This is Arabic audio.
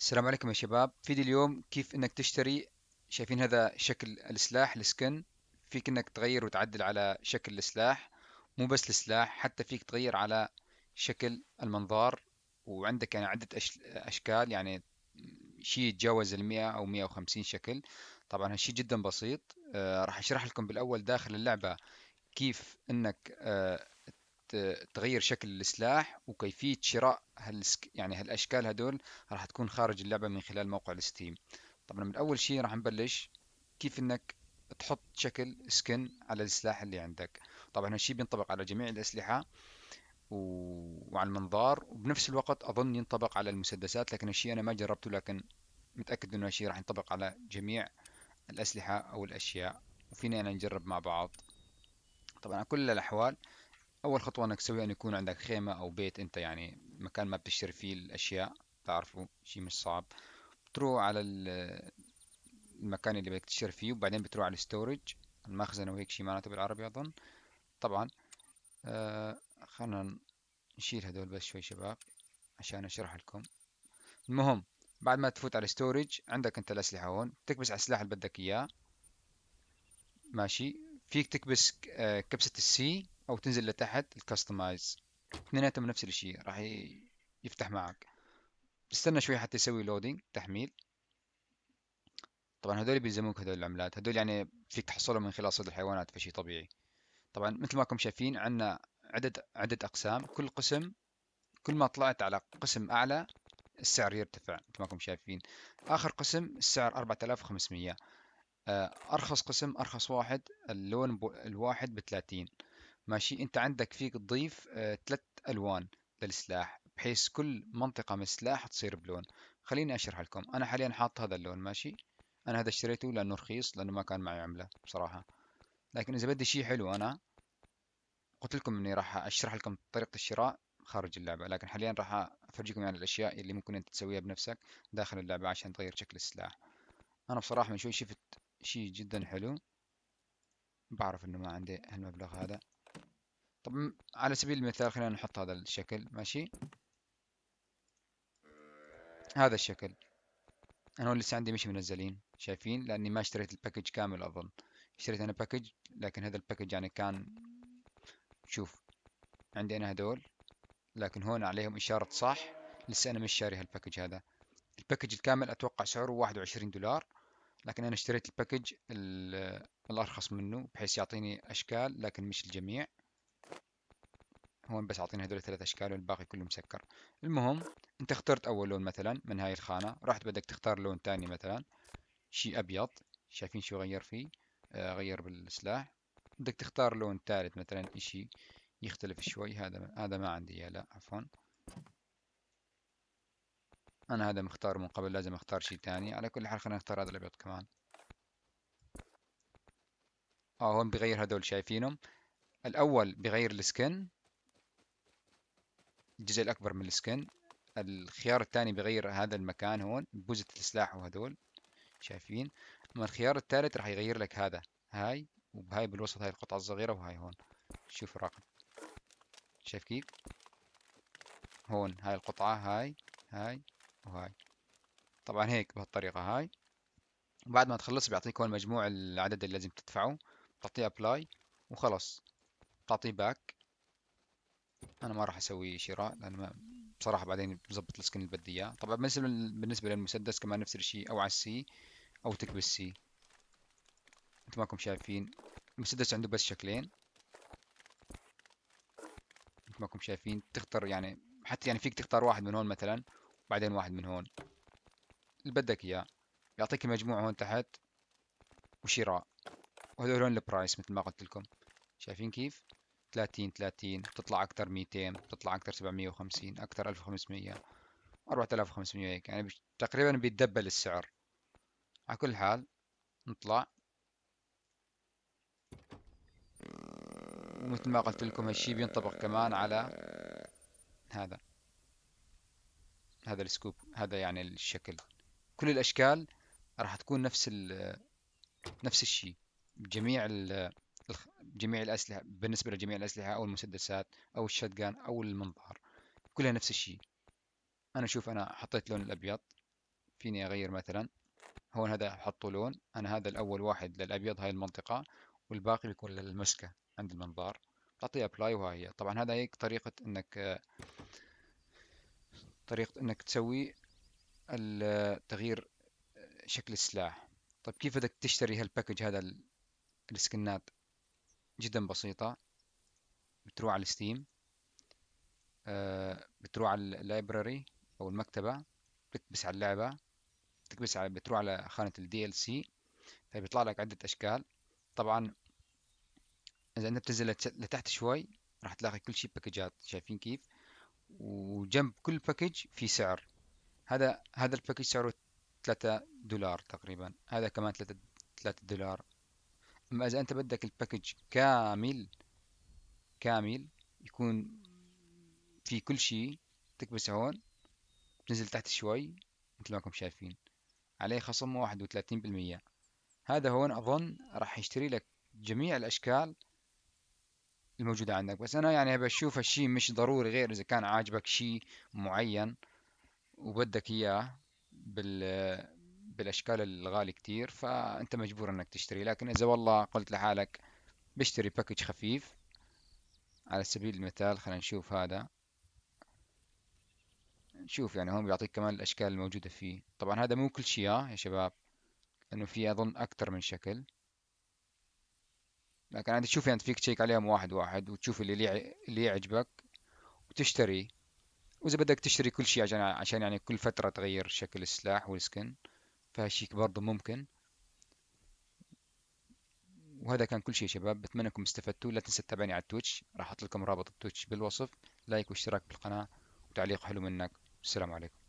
السلام عليكم يا شباب فيديو اليوم كيف انك تشتري شايفين هذا شكل السلاح السكن فيك انك تغير وتعدل على شكل السلاح مو بس السلاح حتى فيك تغير على شكل المنظار وعندك يعني عدة أشكال يعني شيء يتجاوز المئة أو مئة وخمسين شكل طبعا هالشي جدا بسيط آه راح أشرح لكم بالأول داخل اللعبة كيف انك آه تغير شكل السلاح وكيفية شراء هالسك... يعني هالأشكال هدول راح تكون خارج اللعبة من خلال موقع الستيم طبعا من أول شيء راح نبلش كيف إنك تحط شكل سكن على السلاح اللي عندك طبعا هالشيء بينطبق على جميع الأسلحة و... وعلى المنظار وبنفس الوقت أظن ينطبق على المسدسات لكن هالشيء أنا ما جربته لكن متأكد إنه هالشيء راح ينطبق على جميع الأسلحة أو الأشياء وفينا أنا نجرب مع بعض طبعا على كل الأحوال اول خطوه انك تسويها ان يكون عندك خيمه او بيت انت يعني مكان ما بتشتري فيه الاشياء تعرفوا شيء مش صعب بتروح على المكان اللي بدك تشتري فيه وبعدين بتروح على الستورج المخزن او هيك شيء معناته بالعربي اظن طبعا آه خلينا نشيل هدول بس شوي شباب عشان اشرح لكم المهم بعد ما تفوت على الستورج عندك انت الاسلحه هون تكبس على السلاح اللي بدك اياه ماشي فيك تكبس آه، كبسه السي او تنزل لتحت الكستمايز اثنيناتهم نفس الشيء راح يفتح معك استنى شوي حتى يسوي لودينج تحميل طبعا هذول بيلزموك هذول العملات هذول يعني فيك تحصلهم من خلال صيد الحيوانات فشي طبيعي طبعا مثل ما كم شايفين عندنا عدد عدة أقسام كل قسم كل ما طلعت على قسم أعلى السعر يرتفع مثل ما كم شايفين آخر قسم السعر 4500 آه، أرخص قسم أرخص واحد اللون الواحد بثلاثين 30 ماشي انت عندك فيك تضيف ثلاث آه، الوان للسلاح بحيث كل منطقه من السلاح تصير بلون خليني اشرح لكم انا حاليا حاط هذا اللون ماشي انا هذا اشتريته لانه رخيص لانه ما كان معي عمله بصراحه لكن اذا بدي شيء حلو انا قلت لكم اني راح اشرح لكم طريقه الشراء خارج اللعبه لكن حاليا راح افرجيكم يعني الاشياء اللي ممكن انت تسويها بنفسك داخل اللعبه عشان تغير شكل السلاح انا بصراحه من شوي شفت شيء جدا حلو بعرف انه ما عندي هالمبلغ هذا طب على سبيل المثال خلينا نحط هذا الشكل ماشي هذا الشكل انا هو لسه عندي مش منزلين شايفين لاني ما اشتريت الباكج كامل اظن اشتريت انا باكج لكن هذا الباكج يعني كان شوف عندي انا هذول لكن هون عليهم اشارة صح لسه انا مش شاري هالباكج هذا الباكج الكامل اتوقع سعره 21 دولار لكن انا اشتريت الباكج الارخص منه بحيث يعطيني اشكال لكن مش الجميع هون بس اعطينا هدول الثلاث اشكال والباقي كله مسكر المهم انت اخترت اول لون مثلا من هاي الخانه رحت بدك تختار لون ثاني مثلا شيء ابيض شايفين شو غير فيه آه غير بالسلاح بدك تختار لون ثالث مثلا اشي يختلف شوي هذا هذا ما عندي اياه لا عفوا انا هذا مختار من قبل لازم اختار شيء ثاني على كل حال خلينا نختار هذا الابيض كمان اه هون بغير هدول شايفينهم الاول بغير السكن الجزء الأكبر من السكن الخيار الثاني بيغير هذا المكان هون بوزة السلاح وهدول شايفين أما الخيار الثالث راح يغير لك هذا هاي وبهاي بالوسط هاي القطعة الصغيرة وهاي هون شوف الرقم شايف كيف هون هاي القطعة هاي هاي وهاي طبعا هيك بهالطريقة هاي بعد ما تخلص بيعطيك هون مجموع العدد اللي لازم تدفعه بتعطيه ابلاي وخلص بتعطيه باك انا ما راح اسوي شراء لان ما بصراحه بعدين بظبط السكن اللي بدي اياه طبعا بالنسبه بالنسبه للمسدس كمان نفس الشيء او على السي او تك بالسي مثل ما شايفين المسدس عنده بس شكلين مثل ما شايفين تختار يعني حتى يعني فيك تختار واحد من هون مثلا وبعدين واحد من هون اللي بدك اياه يعطيك المجموع هون تحت وشراء وهذول هون البرايس مثل ما قلت لكم شايفين كيف 30 30 بتطلع اكثر 200 بتطلع اكثر 750 اكثر 1500 4500 هيك يعني تقريبا بيتدبل السعر على كل حال نطلع ومثل ما قلت لكم هالشي بينطبق كمان على هذا هذا السكوب هذا يعني الشكل كل الأشكال راح تكون نفس ال نفس الشيء بجميع جميع الأسلحة بالنسبة لجميع الأسلحة أو المسدسات أو الشتجان أو المنظار كلها نفس الشيء أنا شوف أنا حطيت لون الأبيض فيني أغير مثلا هون هذا حطوا لون أنا هذا الأول واحد للأبيض هاي المنطقة والباقي بيكون للمسكة عند المنظار اعطيه أبلاي وهاي هي طبعا هذا هيك طريقة إنك طريقة إنك تسوي تغيير شكل السلاح طيب كيف بدك تشتري هالباكج هذا السكنات جدا بسيطة بتروح على الستيم آه، بتروح على اللايبراري أو المكتبة بتكبس على اللعبة بتكبس على بتروح على خانة الدي ال سي طيب فبيطلع لك عدة أشكال طبعا إذا أنت بتنزل لتحت شوي راح تلاقي كل شيء باكجات شايفين كيف وجنب كل باكج في سعر هذا هذا الباكج سعره 3 دولار تقريبا هذا كمان 3 3 دولار اما اذا انت بدك الباكج كامل كامل يكون في كل شيء تكبس هون بتنزل تحت شوي مثل ما انكم شايفين عليه خصم واحد وثلاثين بالمية هذا هون اظن راح يشتري لك جميع الاشكال الموجودة عندك بس انا يعني بشوف هالشي مش ضروري غير اذا كان عاجبك شي معين وبدك اياه بال بالاشكال الغالي كتير فانت مجبور انك تشتري لكن اذا والله قلت لحالك بشتري باكج خفيف على سبيل المثال خلينا نشوف هذا نشوف يعني هون بيعطيك كمان الاشكال الموجوده فيه طبعا هذا مو كل شيء يا شباب لانه في اظن اكتر من شكل لكن عندك تشوف يعني فيك تشيك عليهم واحد واحد وتشوف اللي اللي يعجبك وتشتري واذا بدك تشتري كل شيء عشان عشان يعني كل فتره تغير شكل السلاح والسكن فهالشيك برضه ممكن وهذا كان كل شيء شباب بتمنى انكم استفدتوا لا تنسى تتابعني على التويتش راح احط لكم رابط التويتش بالوصف لايك واشتراك بالقناه وتعليق حلو منك السلام عليكم